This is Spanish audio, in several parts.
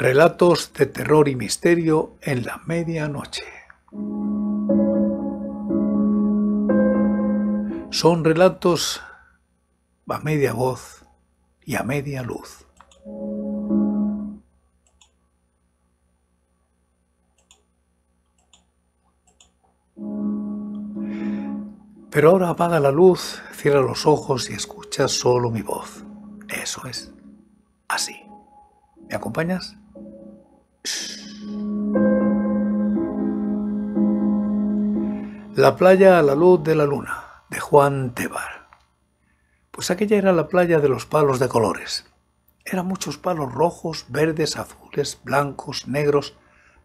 Relatos de terror y misterio en la medianoche. Son relatos a media voz y a media luz. Pero ahora apaga la luz, cierra los ojos y escucha solo mi voz. Eso es. Así. ¿Me acompañas? La playa a la luz de la luna, de Juan Tebar. Pues aquella era la playa de los palos de colores. Eran muchos palos rojos, verdes, azules, blancos, negros,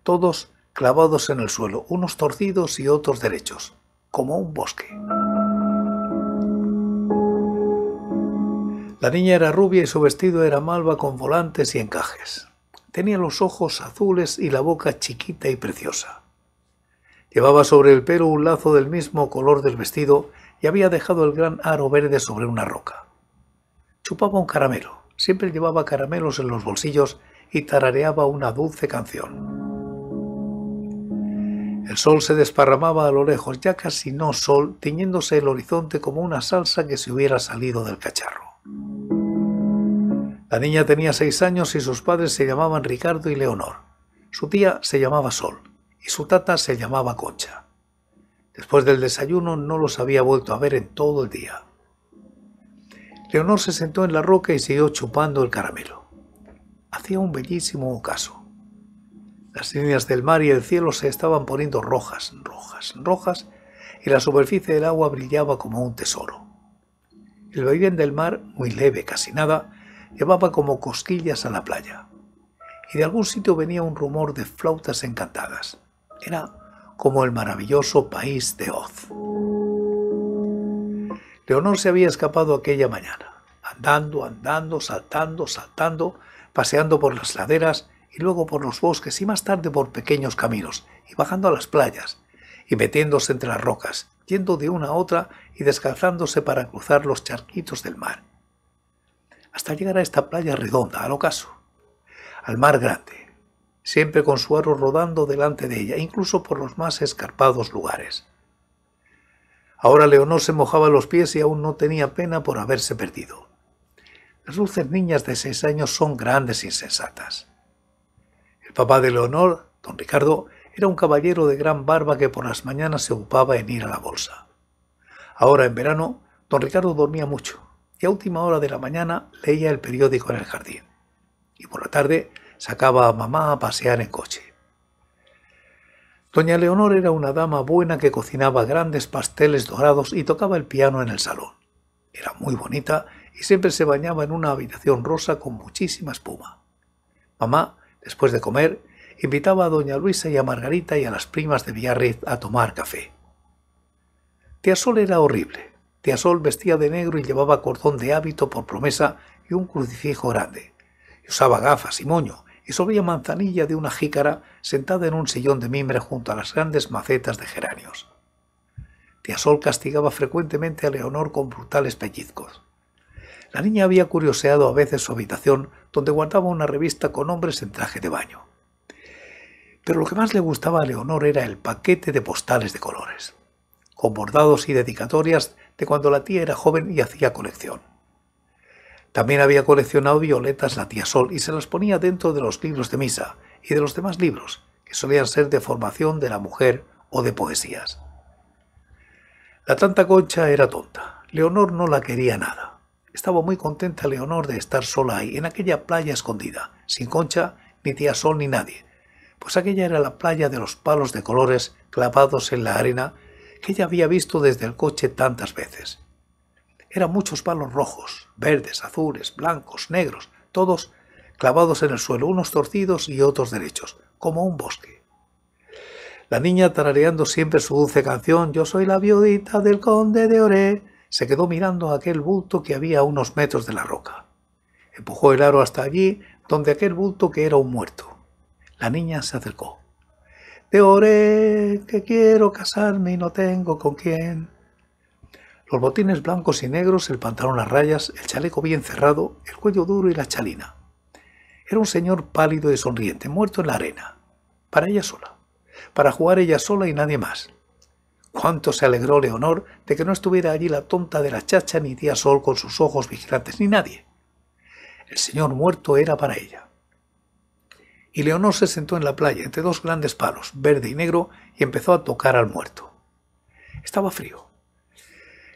todos clavados en el suelo, unos torcidos y otros derechos, como un bosque. La niña era rubia y su vestido era malva con volantes y encajes. Tenía los ojos azules y la boca chiquita y preciosa. Llevaba sobre el pelo un lazo del mismo color del vestido y había dejado el gran aro verde sobre una roca. Chupaba un caramelo, siempre llevaba caramelos en los bolsillos y tarareaba una dulce canción. El sol se desparramaba a lo lejos, ya casi no sol, tiñéndose el horizonte como una salsa que se hubiera salido del cacharro. La niña tenía seis años y sus padres se llamaban Ricardo y Leonor. Su tía se llamaba Sol y su tata se llamaba Concha. Después del desayuno no los había vuelto a ver en todo el día. Leonor se sentó en la roca y siguió chupando el caramelo. Hacía un bellísimo ocaso. Las líneas del mar y el cielo se estaban poniendo rojas, rojas, rojas, y la superficie del agua brillaba como un tesoro. El vaivén del mar, muy leve, casi nada, llevaba como cosquillas a la playa. Y de algún sitio venía un rumor de flautas encantadas. Era como el maravilloso país de Oz. Leonor se había escapado aquella mañana, andando, andando, saltando, saltando, paseando por las laderas y luego por los bosques y más tarde por pequeños caminos y bajando a las playas y metiéndose entre las rocas, yendo de una a otra y descalzándose para cruzar los charquitos del mar hasta llegar a esta playa redonda, al ocaso, al mar grande, siempre con su aro rodando delante de ella, incluso por los más escarpados lugares. Ahora Leonor se mojaba los pies y aún no tenía pena por haberse perdido. Las dulces niñas de seis años son grandes e insensatas. El papá de Leonor, don Ricardo, era un caballero de gran barba que por las mañanas se ocupaba en ir a la bolsa. Ahora, en verano, don Ricardo dormía mucho última hora de la mañana leía el periódico en el jardín. Y por la tarde sacaba a mamá a pasear en coche. Doña Leonor era una dama buena que cocinaba grandes pasteles dorados y tocaba el piano en el salón. Era muy bonita y siempre se bañaba en una habitación rosa con muchísima espuma. Mamá, después de comer, invitaba a doña Luisa y a Margarita y a las primas de Villarriz a tomar café. Tía Sol era horrible. Sol vestía de negro y llevaba cordón de hábito por promesa y un crucifijo grande. usaba gafas y moño, y solía manzanilla de una jícara sentada en un sillón de mimbre junto a las grandes macetas de geranios. Sol castigaba frecuentemente a Leonor con brutales pellizcos. La niña había curioseado a veces su habitación, donde guardaba una revista con hombres en traje de baño. Pero lo que más le gustaba a Leonor era el paquete de postales de colores. Con bordados y dedicatorias de cuando la tía era joven y hacía colección. También había coleccionado violetas la tía Sol y se las ponía dentro de los libros de misa y de los demás libros, que solían ser de formación de la mujer o de poesías. La tanta Concha era tonta. Leonor no la quería nada. Estaba muy contenta Leonor de estar sola ahí, en aquella playa escondida, sin Concha, ni tía Sol, ni nadie, pues aquella era la playa de los palos de colores clavados en la arena que ella había visto desde el coche tantas veces. Eran muchos palos rojos, verdes, azules, blancos, negros, todos clavados en el suelo, unos torcidos y otros derechos, como un bosque. La niña, tarareando siempre su dulce canción Yo soy la viudita del conde de Oré, se quedó mirando aquel bulto que había a unos metros de la roca. Empujó el aro hasta allí, donde aquel bulto que era un muerto. La niña se acercó. Te oré que quiero casarme y no tengo con quién. Los botines blancos y negros, el pantalón a rayas, el chaleco bien cerrado, el cuello duro y la chalina. Era un señor pálido y sonriente, muerto en la arena. Para ella sola. Para jugar ella sola y nadie más. Cuánto se alegró Leonor de que no estuviera allí la tonta de la chacha ni tía Sol con sus ojos vigilantes ni nadie. El señor muerto era para ella y Leonor se sentó en la playa entre dos grandes palos, verde y negro, y empezó a tocar al muerto. Estaba frío.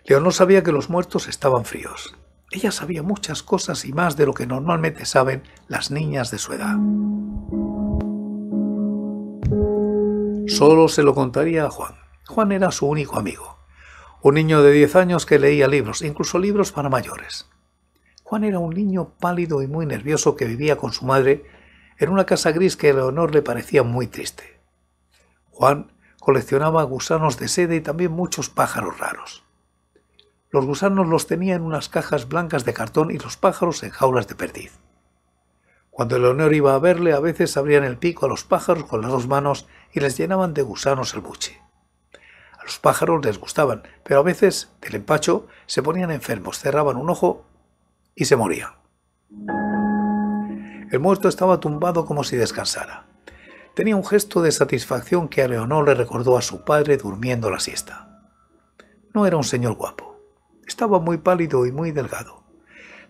Leonor sabía que los muertos estaban fríos. Ella sabía muchas cosas y más de lo que normalmente saben las niñas de su edad. Solo se lo contaría a Juan. Juan era su único amigo. Un niño de 10 años que leía libros, incluso libros para mayores. Juan era un niño pálido y muy nervioso que vivía con su madre en una casa gris que a Leonor le parecía muy triste. Juan coleccionaba gusanos de seda y también muchos pájaros raros. Los gusanos los tenía en unas cajas blancas de cartón y los pájaros en jaulas de perdiz. Cuando Leonor iba a verle, a veces abrían el pico a los pájaros con las dos manos y les llenaban de gusanos el buche. A los pájaros les gustaban, pero a veces, del empacho, se ponían enfermos, cerraban un ojo y se morían. El muerto estaba tumbado como si descansara. Tenía un gesto de satisfacción que a Leonor le recordó a su padre durmiendo la siesta. No era un señor guapo. Estaba muy pálido y muy delgado.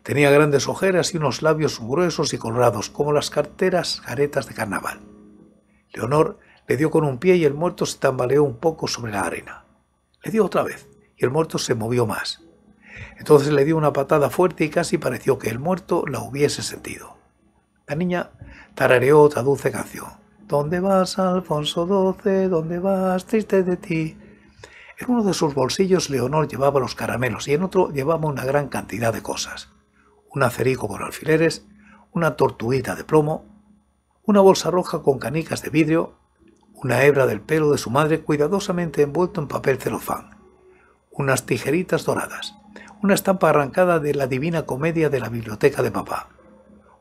Tenía grandes ojeras y unos labios gruesos y colorados, como las carteras caretas de carnaval. Leonor le dio con un pie y el muerto se tambaleó un poco sobre la arena. Le dio otra vez y el muerto se movió más. Entonces le dio una patada fuerte y casi pareció que el muerto la hubiese sentido. La niña tarareó otra dulce canción. ¿Dónde vas, Alfonso XII? ¿Dónde vas, triste de ti? En uno de sus bolsillos Leonor llevaba los caramelos y en otro llevaba una gran cantidad de cosas. Un acerico con alfileres, una tortuita de plomo, una bolsa roja con canicas de vidrio, una hebra del pelo de su madre cuidadosamente envuelto en papel celofán, unas tijeritas doradas, una estampa arrancada de la Divina Comedia de la biblioteca de papá,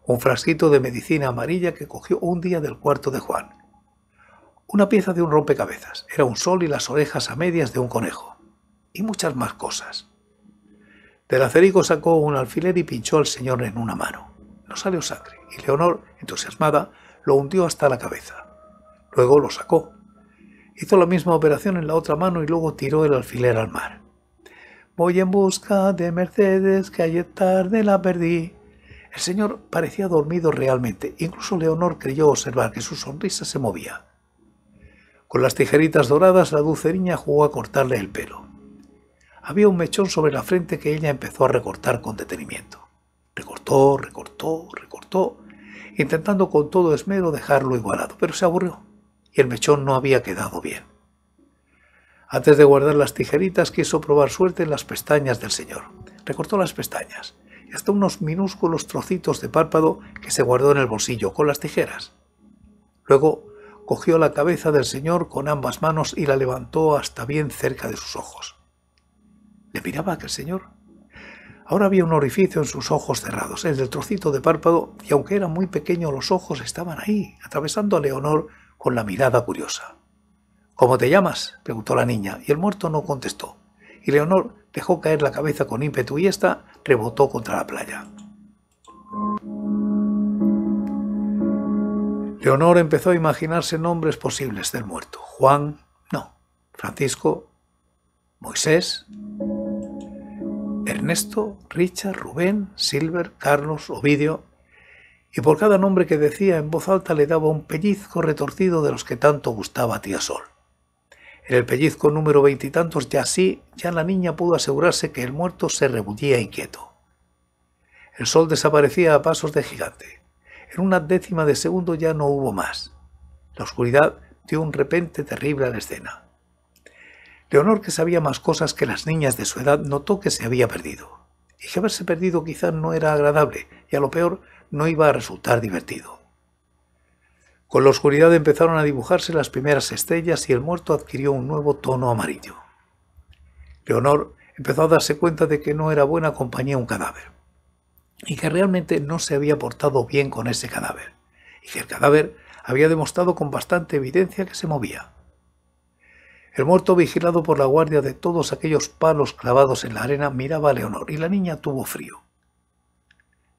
un frasquito de medicina amarilla que cogió un día del cuarto de Juan. Una pieza de un rompecabezas, era un sol y las orejas a medias de un conejo, y muchas más cosas. Del acerico sacó un alfiler y pinchó al señor en una mano. No salió sangre, y Leonor, entusiasmada, lo hundió hasta la cabeza. Luego lo sacó. Hizo la misma operación en la otra mano y luego tiró el alfiler al mar. Voy en busca de Mercedes, que ayer tarde la perdí. El señor parecía dormido realmente. Incluso Leonor creyó observar que su sonrisa se movía. Con las tijeritas doradas la dulce niña jugó a cortarle el pelo. Había un mechón sobre la frente que ella empezó a recortar con detenimiento. Recortó, recortó, recortó, intentando con todo esmero dejarlo igualado, pero se aburrió y el mechón no había quedado bien. Antes de guardar las tijeritas quiso probar suerte en las pestañas del señor. Recortó las pestañas y hasta unos minúsculos trocitos de párpado que se guardó en el bolsillo con las tijeras. Luego cogió la cabeza del señor con ambas manos y la levantó hasta bien cerca de sus ojos. ¿Le miraba aquel señor? Ahora había un orificio en sus ojos cerrados, el del trocito de párpado, y aunque era muy pequeño, los ojos estaban ahí, atravesando a Leonor con la mirada curiosa. ¿Cómo te llamas? preguntó la niña, y el muerto no contestó. Y Leonor dejó caer la cabeza con ímpetu y esta rebotó contra la playa. Leonor empezó a imaginarse nombres posibles del muerto. Juan, no. Francisco, Moisés, Ernesto, Richard, Rubén, Silver, Carlos, Ovidio, y por cada nombre que decía en voz alta le daba un pellizco retorcido de los que tanto gustaba a tía Sol. En el pellizco número veintitantos ya así, ya la niña pudo asegurarse que el muerto se rebullía inquieto. El sol desaparecía a pasos de gigante. En una décima de segundo ya no hubo más. La oscuridad dio un repente terrible a la escena. Leonor, que sabía más cosas que las niñas de su edad, notó que se había perdido, y que haberse perdido quizás no era agradable, y a lo peor no iba a resultar divertido. Con la oscuridad empezaron a dibujarse las primeras estrellas y el muerto adquirió un nuevo tono amarillo. Leonor empezó a darse cuenta de que no era buena compañía un cadáver, y que realmente no se había portado bien con ese cadáver, y que el cadáver había demostrado con bastante evidencia que se movía. El muerto, vigilado por la guardia de todos aquellos palos clavados en la arena, miraba a Leonor, y la niña tuvo frío.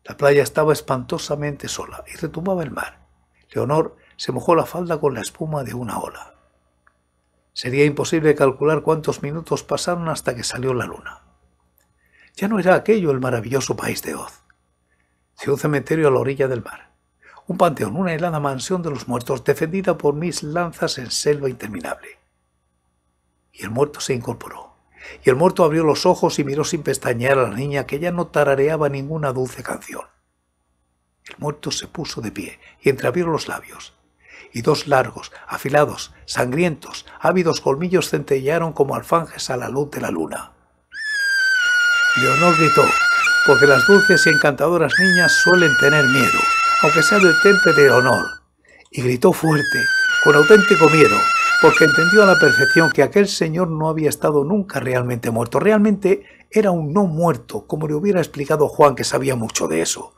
La playa estaba espantosamente sola y retumbaba el mar. Leonor se mojó la falda con la espuma de una ola. Sería imposible calcular cuántos minutos pasaron hasta que salió la luna. Ya no era aquello el maravilloso país de Oz. De un cementerio a la orilla del mar. Un panteón, una helada mansión de los muertos defendida por mis lanzas en selva interminable. Y el muerto se incorporó. Y el muerto abrió los ojos y miró sin pestañear a la niña que ya no tarareaba ninguna dulce canción. El muerto se puso de pie y entreabrió los labios, y dos largos, afilados, sangrientos, ávidos colmillos centellearon como alfanjes a la luz de la luna. Leonor gritó, porque las dulces y encantadoras niñas suelen tener miedo, aunque sea del temple de Leonor, y gritó fuerte, con auténtico miedo, porque entendió a la perfección que aquel señor no había estado nunca realmente muerto, realmente era un no muerto, como le hubiera explicado Juan que sabía mucho de eso.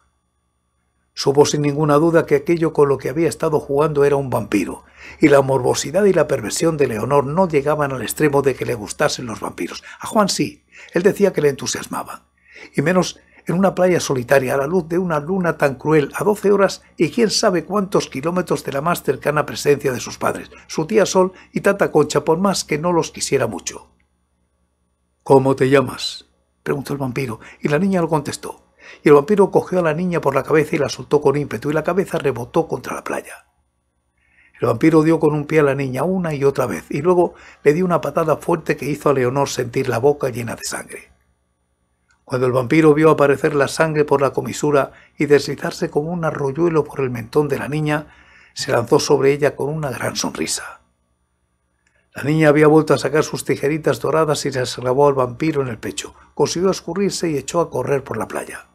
Subo sin ninguna duda que aquello con lo que había estado jugando era un vampiro, y la morbosidad y la perversión de Leonor no llegaban al extremo de que le gustasen los vampiros. A Juan sí, él decía que le entusiasmaban, y menos en una playa solitaria a la luz de una luna tan cruel a doce horas y quién sabe cuántos kilómetros de la más cercana presencia de sus padres, su tía Sol y tata Concha, por más que no los quisiera mucho. ¿Cómo te llamas? preguntó el vampiro, y la niña lo contestó y el vampiro cogió a la niña por la cabeza y la soltó con ímpetu y la cabeza rebotó contra la playa. El vampiro dio con un pie a la niña una y otra vez y luego le dio una patada fuerte que hizo a Leonor sentir la boca llena de sangre. Cuando el vampiro vio aparecer la sangre por la comisura y deslizarse como un arroyuelo por el mentón de la niña, se lanzó sobre ella con una gran sonrisa. La niña había vuelto a sacar sus tijeritas doradas y las clavó al vampiro en el pecho. Consiguió escurrirse y echó a correr por la playa.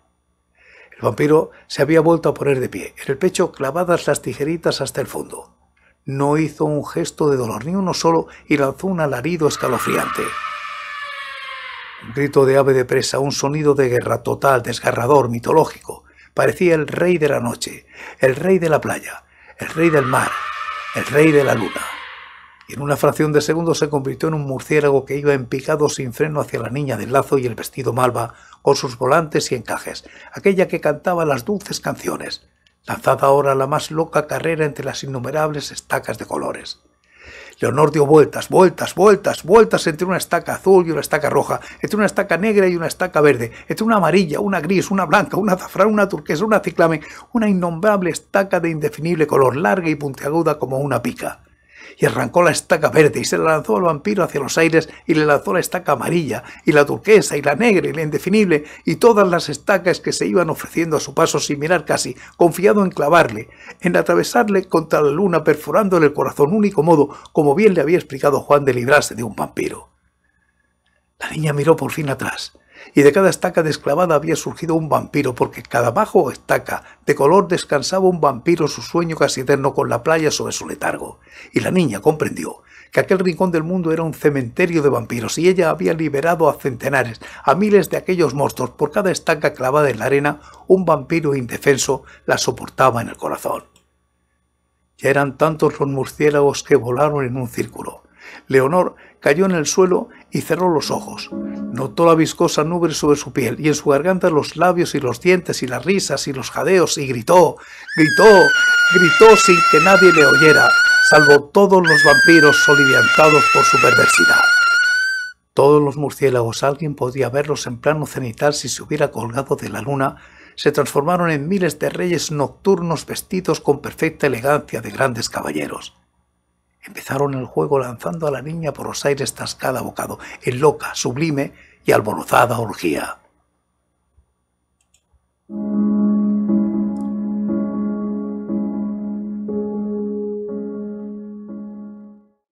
El vampiro se había vuelto a poner de pie, en el pecho clavadas las tijeritas hasta el fondo. No hizo un gesto de dolor, ni uno solo, y lanzó un alarido escalofriante. Un grito de ave de presa, un sonido de guerra total, desgarrador, mitológico. Parecía el rey de la noche, el rey de la playa, el rey del mar, el rey de la luna y en una fracción de segundos se convirtió en un murciélago que iba empicado picado sin freno hacia la niña del lazo y el vestido malva, con sus volantes y encajes, aquella que cantaba las dulces canciones, lanzada ahora la más loca carrera entre las innumerables estacas de colores. Leonor dio vueltas, vueltas, vueltas, vueltas entre una estaca azul y una estaca roja, entre una estaca negra y una estaca verde, entre una amarilla, una gris, una blanca, una azafrán, una turquesa, una ciclame, una innombrable estaca de indefinible color, larga y puntiaguda como una pica y arrancó la estaca verde y se la lanzó al vampiro hacia los aires y le lanzó la estaca amarilla y la turquesa y la negra y la indefinible y todas las estacas que se iban ofreciendo a su paso sin mirar casi, confiado en clavarle, en atravesarle contra la luna perforándole el corazón único modo, como bien le había explicado Juan de librarse de un vampiro. La niña miró por fin atrás y de cada estaca desclavada había surgido un vampiro, porque cada bajo estaca de color descansaba un vampiro su sueño casi eterno con la playa sobre su letargo. Y la niña comprendió que aquel rincón del mundo era un cementerio de vampiros y ella había liberado a centenares, a miles de aquellos monstruos. Por cada estaca clavada en la arena, un vampiro indefenso la soportaba en el corazón. Ya eran tantos los murciélagos que volaron en un círculo. Leonor cayó en el suelo y cerró los ojos. Notó la viscosa nube sobre su piel y en su garganta los labios y los dientes y las risas y los jadeos y gritó, gritó, gritó sin que nadie le oyera, salvo todos los vampiros soliviantados por su perversidad. Todos los murciélagos, alguien podía verlos en plano cenital si se hubiera colgado de la luna, se transformaron en miles de reyes nocturnos vestidos con perfecta elegancia de grandes caballeros. Empezaron el juego lanzando a la niña por los aires tascada a bocado, en loca, sublime y alborozada orgía.